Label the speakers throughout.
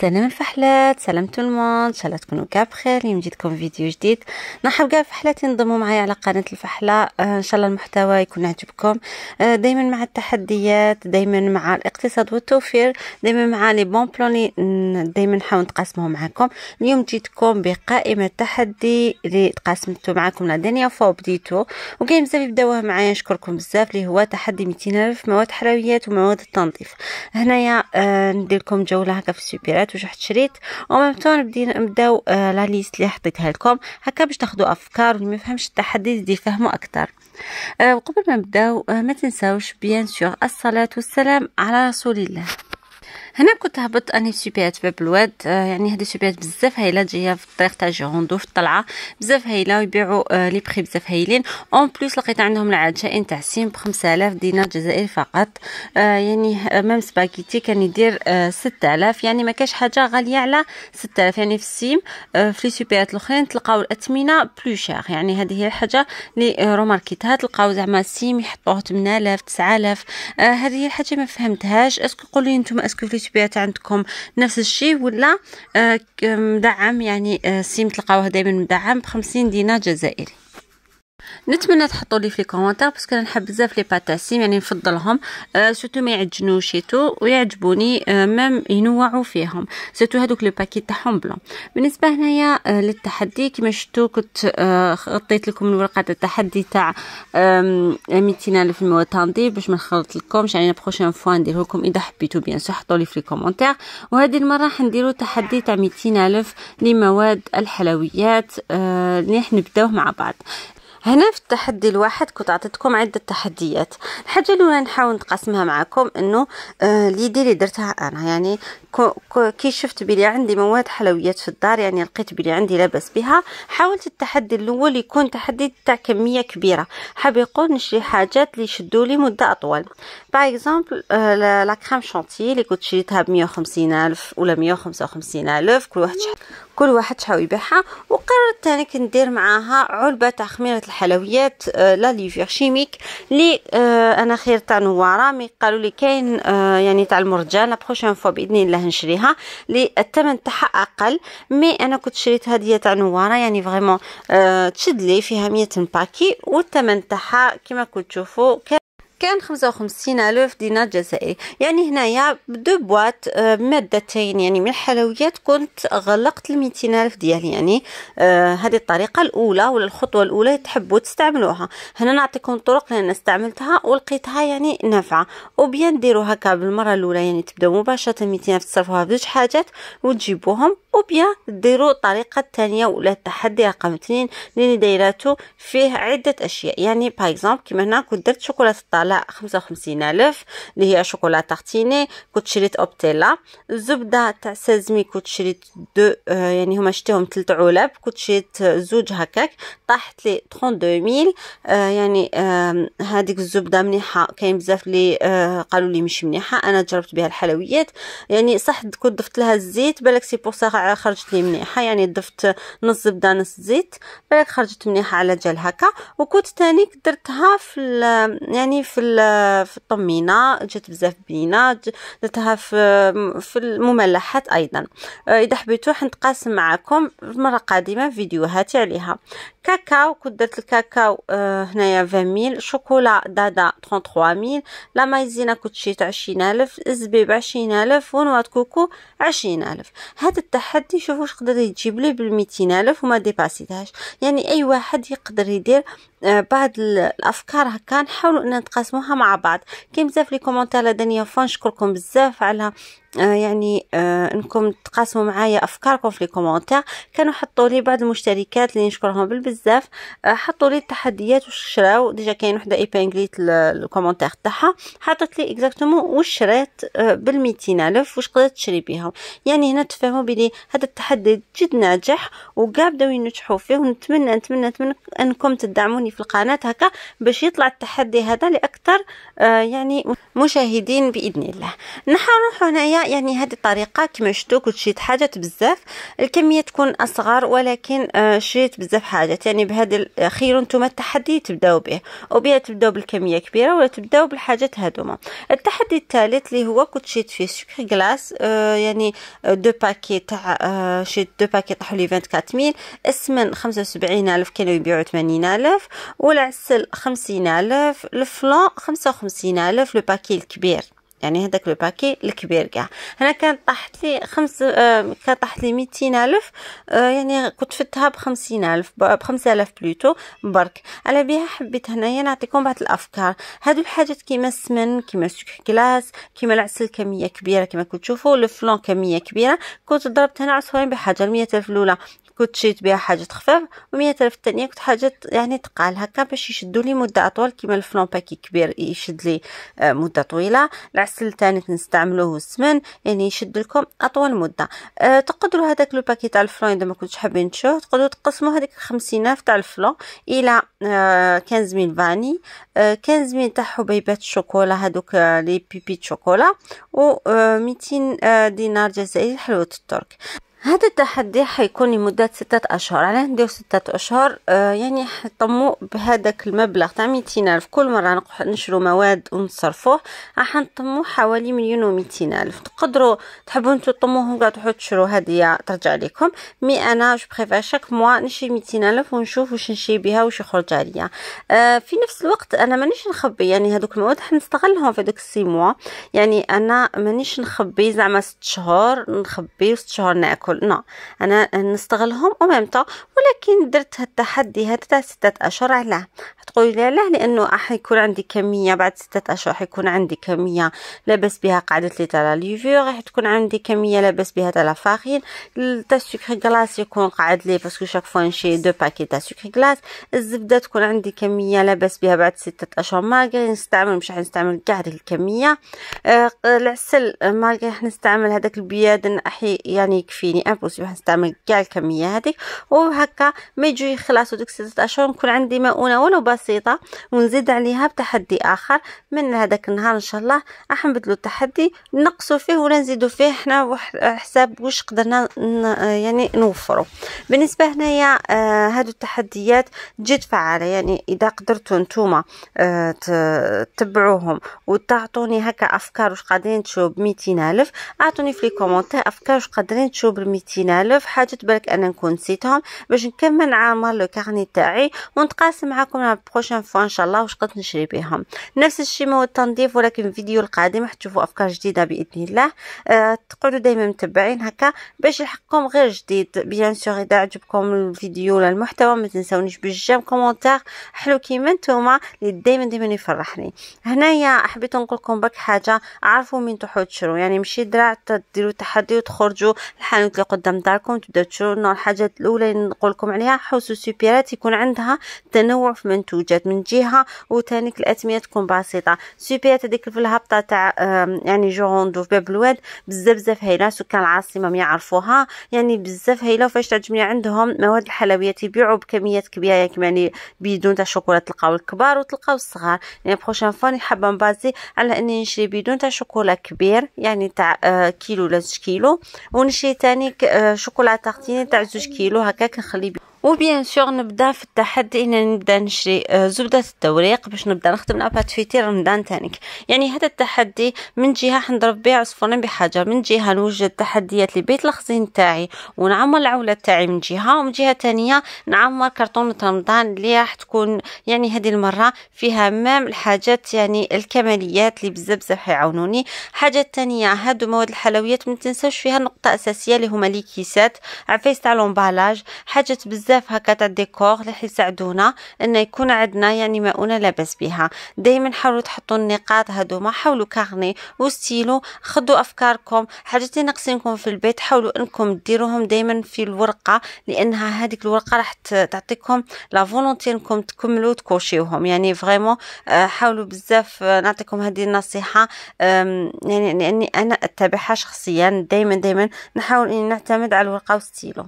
Speaker 1: سلام الفحلات سلام تو الموند ان شاء الله تكونوا كاع بخير اليوم جيتكم فيديو جديد نرحب كاع فحلاتي ينضموا معايا على قناه الفحله آه، ان شاء الله المحتوى يكون عجبكم آه، دائما مع التحديات دائما مع الاقتصاد والتوفير دائما مع لي بون بلوني دائما نحاول نتقاسمهم معكم اليوم جيتكم بقائمه تحدي اللي تقاسمته معكم لا دنيا فوا بديتو وكاين بزاف يبداوه معايا نشكركم بزاف اللي هو تحدي 200000 مواد حلويات ومواد التنظيف هنايا آه، ندير لكم جوله هكا في السوبرات الفيديوهات وشحت شريط وممتون بدينا نبداو آه لا ليست اللي حطيتها لكم هكا باش تاخذوا افكار واللي ما يفهمش التحدي يزيد يفهموا اكثر آه، وقبل ما نبداو آه، ما تنساوش بيان سور الصلاه والسلام على رسول الله هنا كنت هبط اني سوبيات باب الواد آه، يعني هذه سوبيات بزاف هايله جايه في الطريق تاع جوندو في الطلعه بزاف هايله ويبيعوا آه، لي بري بزاف هايلين اون بليس لقيت عندهم العاد شائن تاع سيم ب 5000 دينار جزائري فقط آه، يعني ميم سباكيتي كان يدير 6000 يعني ما كاش حاجه غاليه على 6000 يعني في السيم في لي سوبيات الاخرين تلقاو الاثمنه بلو شير يعني هذه هي الحاجه لي روماركيتها تلقاو زعما السيم يحطوه 8000 9000 هذه هي الحاجه ما فهمتهاش اسكو قولوا لي نتوما اسكو في اليوتيوبات عندكم نفس الشيء ولا آه، مدعم يعني السيم آه، تلقاوه دائما مدعم بخمسين دينار جزائري نتمنى تحطوا لي في كومونتير باسكو انا نحب بزاف لي باتاسيم يعني نفضلهم آه سوتو ما يعجنوش تو ويعجبوني آه مام ينوعوا فيهم سوتو هذوك لو باكي تاعهم بلون بالنسبه هنايا آه للتحدي كما شفتوا كنت آه غطيت لكم الورقه تاع التحدي تاع 200000 موطاندي باش ما نخلط لكمش يعني بروشين فوا ندير لكم اذا حبيتوا بيان سو حطوا لي في كومونتير وهذه المره راح نديروا تحدي تاع 200000 لمواد الحلويات آه نحن نبداوه مع بعض هنا في التحدي الواحد كنت عطيتكم عده تحديات الحاجه الاولى نحاول نتقاسمها معكم انه آه ليدي اللي درتها انا يعني كي شفت بلي عندي مواد حلويات في الدار يعني لقيت بلي عندي لاباس بها حاولت التحدي الاول يكون تحدي تاع كميه كبيره حاب يقول نشري حاجات اللي يشدوا لي مده اطول باغ اكزومبل آه لا كريم اللي كنت شريتها ب 150 الف ولا 155 الف كل واحد كل واحد شحال يبيعها وقررت تاني كندير معاها علبه تاع خميره الحلويات آه، لا ليفير شيميك لي آه، انا خير تاع نواره مي قالوا لي كاين آه، يعني تاع المرجان لا بروشين فوا باذن الله نشريها لي الثمن تاعها اقل مي انا كنت شريت هديه تاع نواره يعني فريمون تشد لي فيها 100 باكي والثمن تاعها كما كنت تشوفوا كان 55 ألف دينار جزائري يعني هنايا دو بواط آه، مادتين يعني من الحلويات كنت غلقت ال ألف ديال يعني آه هذه الطريقة الأولى ولا الخطوة الأولى تحبوا تستعملوها هنا نعطيكم طرق لأن استعملتها ولقيتها يعني نافعة وبيان ديروا هكا بالمرة الأولى يعني تبداو مباشرة 200 ألف تصرفوها بزوج حاجات وتجيبوهم وبيان ديروا الطريقة الثانية ولا التحدي رقم اثنين اللي دايراتو فيه عدة أشياء يعني باغ اكزومبل كيما هنا كنت درت شوكولاتة على خمسة وخمسين ألف اللي هي شوكولا تارتيني كنت شريت أوبتيلا الزبدة تاع سازمي كنت شريت دو آه، يعني هما شتيهم تلت علب كنت شريت آه، زوج هكاك طاحت لي 32000 آه، يعني هذيك الزبدة مليحة كاين بزاف لي قالوا لي مش مليحة أنا جربت بها الحلويات يعني صح كنت ضفت لها الزيت بالك سي بور سا خرجت لي مليحة يعني ضفت نص زبدة نص زيت بالك خرجت مليحة على جال هكا وكنت تانيك درتها في يعني في في في الطمينه جات بزاف بنينه درتها في في المملحات ايضا آه، اذا حبيتو حنتقاسم معكم المره القادمه فيديوهاتي عليها كاكاو كنت درت الكاكاو آه، هنايا 20000 شوكولا دادا 33000 لا مايزينا كنت شيت 20000 الزبيب 20000 ونوات كوكو 20000 هذا التحدي شوفوا واش قدر يجيب لي بال 200000 وما ديباسيتهاش يعني اي واحد يقدر يدير آه، بعض الافكار هكا نحاولوا ان نتقاسموها مع بعض كاين بزاف لي كومونتير لدنيا فون نشكركم بزاف على آه، يعني آه، انكم تقاسموا معايا افكاركم في لي كومونتير كانوا حطوا لي بعض المشتركات اللي نشكرهم بالبزاف آه، حطوا لي التحديات واش شراو ديجا كاين وحده بانغليت الكومونتير تاعها حطت لي اكزاكتومون واش شريت بال الف واش قدرت تشري بهم يعني هنا تفهموا بلي هذا التحدي جد ناجح وكاع بداو ينجحوا فيه ونتمنى نتمنى نتمنى انكم تدعموني في القناه هكا باش يطلع التحدي هذا لاكثر يعني مشاهدين باذن الله نحن نروحوا هنايا يعني هذه الطريقه كما شفتوا كنت شريت حاجات بزاف الكميه تكون اصغر ولكن آه، شريت بزاف حاجات يعني بهذا آه، خير نتوما التحدي تبداو به او بها تبداو بالكميه كبيره ولا تبداو بالحاجات هذوما التحدي الثالث اللي هو كنت شريت فيه سكر غلاس آه، يعني دو باكي تاع شريت دو باكي طاحو لي 24000 السمن 75000 كانوا يبيعوا 80000 والعسل 50000 الفلان 55000 لو باكي الكبير يعني هذاك لو باكي الكبير كاع هنا كان طاحت لي خمس آه كان طاحت لي ميتين الف آه يعني كنت فتها بخمسين الف بخمسة الف بلوتو برك على بها حبيت هنايا نعطيكم بعض الافكار هادو الحاجات كيما السمن كيما السكر كلاس كيما العسل كميه كبيره كيما كنتو تشوفوا الفلون كميه كبيره كنت ضربت هنا عصفورين بحجر مية الف الاولى كنت شريت بها حاجه تخفف و ألف الثانيه كنت حاجه يعني تقال هكا باش يشدوا لي مده اطول كيما الفلون باكي كبير يشد لي آه، مده طويله العسل الثاني نستعملوه السمن يعني يشد لكم اطول مده أه تقدروا هذاك لو باكي تاع الفلون اذا ما كنتش حابين تشوه تقدروا تقسموا هذيك 50000 تاع الفلون الى أه 15000 فاني أه 15000 تاع حبيبات الشوكولا هذوك آه، لي بيبي شوكولا و 200 آه، دينار جزائري حلوه الترك هذا التحدي حيكون لمدة ستة أشهر على عندي ستة أشهر آه، يعني حنطمو بهذاك المبلغ تاع ميتين ألف كل مرة نشرو مواد ونصرفوه راح نطمو حوالي مليون وميتين ألف تقدروا تحبوا نتو تطموهم قاع تروحوا تشرو هدية ترجع لكم مي أنا جو بريفير شاك موا نشري ميتين ألف ونشوف واش نشري بها واش يخرج عليا آه، في نفس الوقت أنا مانيش نخبي يعني هذوك المواد حنستغلهم في هذوك السي موا يعني أنا مانيش نخبي زعما ست شهور نخبي وست شهور ناكل نو أنا نستغلهم ومامتا ولكن درت هالتحدي هذا تاع ستة أشهر علاه تقولي علاه لانه راح يكون عندي كميه بعد ستة اشهر راح يكون عندي كميه لاباس بها قاعده لي تاع لا ليفور تكون عندي كميه لاباس بها تاع لا فارين تاع سكر كلاص يكون قاعد لي باسكو شاك فوا نشي دو باكي تاع سكر كلاص الزبده تكون عندي كميه لاباس بها بعد ستة اشهر مالغري نستعمل مش نستعمل كاع هذيك الكميه آه العسل مالغري نستعمل هذاك البياد يعني يكفيني يعني امبوس نستعمل كاع الكميه هذيك وهكا ما يجي خلاص ديك ستة اشهر نكون عندي مؤونه ولو بسيطه ونزيد عليها بتحدي اخر من هذاك النهار ان شاء الله راح نبدلو التحدي نقصوا فيه ولا نزيدوا فيه حنا حساب واش قدرنا يعني نوفروا بالنسبه هنايا آه هادو التحديات جد فعاله يعني اذا قدرتوا نتوما آه تتبعوهم وتعطوني هكا افكار واش قادرين تشوف 200000 اعطوني في لي كومونتير افكار واش قادرين تشوف ميتين الف حاجه بالك انا نكون نسيتهم باش نكمل نعمر لو كارني تاعي ونتقاسم معاكم لا بروشين فوا ان شاء الله واش قد نشري بهم نفس الشيء مو التنظيف ولكن الفيديو القادم راح تشوفوا افكار جديده باذن الله أه تقعدوا دائما متبعين هكا باش يلحقكم غير جديد بيان سور اذا عجبكم الفيديو ولا المحتوى ما تنساونيش بالجيم كومونتير حلو كيما نتوما اللي دائما دائما يفرحني هنايا حبيت نقول لكم برك حاجه عارفوا من تحوتشرو يعني ماشي دراع تديروا تحدي وتخرجوا الحانوت اللي قدام داركم تبداو تشوفوا الحاجات الاولى اللي نقول لكم عليها حوسو سوبيرات يكون عندها تنوع في منتوجات من جهه وثانيك الاتميه تكون بسيطه سوبيرات هذيك في الهبطه تاع يعني جوروندو في باب الواد بزاف بزاف هايله سكان العاصمه يعرفوها يعني بزاف هايله وفاش تعجبني عندهم مواد الحلويات يبيعوا بكميات كبيره يعني, يعني بيدون تاع الشوكولا تلقاو الكبار وتلقاو الصغار يعني بروشان فون حابه نبازي على اني نشري بيدون تاع شوكولا كبير يعني تاع آه، كيلو ولا كيلو ونشري تاني آه، شوكولاته تارتيني تاع زوج كيلو هكا كنخلي وبيان سور نبدا في التحدي ان نبدا نشري زبده التوريق باش نبدا نخدم لاباتفيتي رمضان تانيك يعني هذا التحدي من جهه حنضرب بيه عصفورين بحجر من جهه نوجد تحديات لبيت الخزين تاعي ونعمر العوله تاعي من جهه ومن جهه تانية نعمر كرتونه رمضان اللي راح تكون يعني هذه المره فيها مام الحاجات يعني الكماليات اللي بزاف بزاف حيعاونوني حاجه تانية هادو مواد الحلويات ما تنساوش فيها نقطه اساسيه اللي هما ليكيسات عفايس تاع لومبالاج حاجه بزاف بزاف تاع ديكور اللي حيساعدونا ان يكون عندنا يعني مؤونه لاباس بها دائما حاولوا تحطوا النقاط هذوما حاولوا كارني وستيلو خدوا افكاركم حاجات اللي ناقصينكم في البيت حاولوا انكم ديروهم دائما في الورقه لانها هذيك الورقه راح تعطيكم لا فولونتي انكم تكملوا تكوشيوهم يعني فريمون آه، حاولوا بزاف آه، نعطيكم هذه النصيحه يعني لاني انا اتبعها شخصيا دائما دائما نحاول اني نعتمد على الورقه وستيلو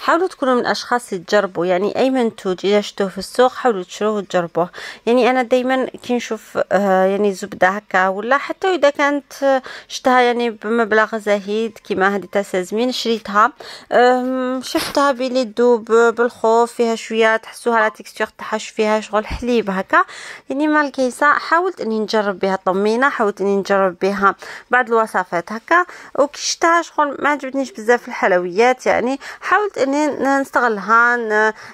Speaker 1: حاولوا تكونوا من الاشخاص اللي تجربوا يعني اي منتوج اذا شفتوه في السوق حاولوا تشروه وتجربوه يعني انا دائما كي نشوف آه يعني زبده هكا ولا حتى اذا كانت آه، شتها يعني بمبلغ زهيد كيما هذه تاع سازمين شريتها آه شفتها بلي تذوب بالخوف فيها شويه تحسوها لا تيكستور تاعها فيها شغل حليب هكا يعني مع الكيسه حاولت اني نجرب بها طمينه حاولت اني نجرب بها بعض الوصفات هكا وكي شتها شغل ما عجبتنيش بزاف الحلويات يعني حاولت حاولت اني نستغلها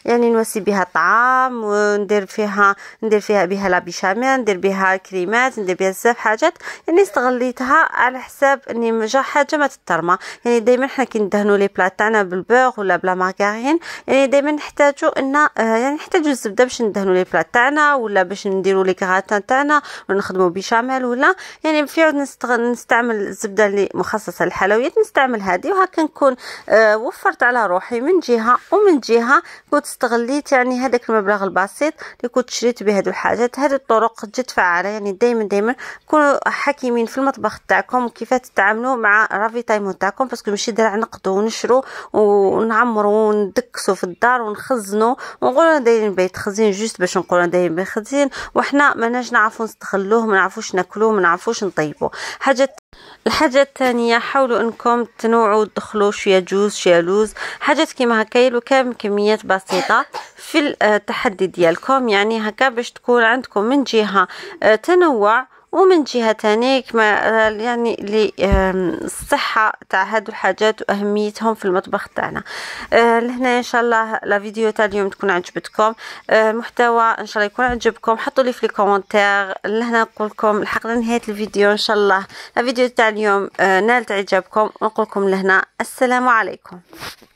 Speaker 1: يعني نوسي بها الطعام وندير فيها ندير فيها بها لا بيشاميل ندير بها كريمات ندير بها بزاف حاجات يعني استغليتها على حساب اني جا حاجه ما تترمى يعني دائما حنا كي ندهنوا لي بلاط تاعنا بالبوغ ولا بلا مارغرين يعني دائما نحتاجوا ان آه، يعني نحتاجوا الزبده باش ندهنوا لي بلاط تاعنا ولا باش نديروا لي كراتان تاعنا ونخدموا بيشاميل ولا يعني في عود نستعمل الزبده اللي مخصصه للحلويات نستعمل هذه وهكا نكون آه، وفرت على روحي روحي من جهه ومن جهه كنت استغليت يعني هذاك المبلغ البسيط اللي كنت شريت به هذه الحاجات هذه الطرق جد فعاله يعني دائما دائما كونوا حكيمين في المطبخ تاعكم كيف تتعاملوا مع رافيتايمون تاعكم باسكو ماشي درع نقدو ونشرو ونعمرو وندكسو في الدار ونخزنو ونقولوا دايرين بيت خزين جوست باش نقولوا دايرين بيت خزين وحنا ما نعرفو نستغلوه ما نعرفوش ناكلوه ما نعرفوش نطيبوه حاجه الحاجة الثانية حاولوا انكم تنوعوا تدخلوا شوية جوز شوية لوز حاجات كيما هكا الوكام كميات بسيطة في آه، التحدي ديالكم يعني هكا باش تكون عندكم من جهة آه، تنوع ومن جهه تانية كما آه، يعني للصحه تاع هادو الحاجات واهميتهم في المطبخ تاعنا آه، لهنا ان شاء الله لا فيديو تاع اليوم تكون عجبتكم المحتوى آه، ان شاء الله يكون عجبكم حطوا لي في لي كومونتير لهنا نقول لكم لحقنا نهايه الفيديو ان شاء الله لا فيديو تاع اليوم نالت اعجابكم ونقول لكم لهنا السلام عليكم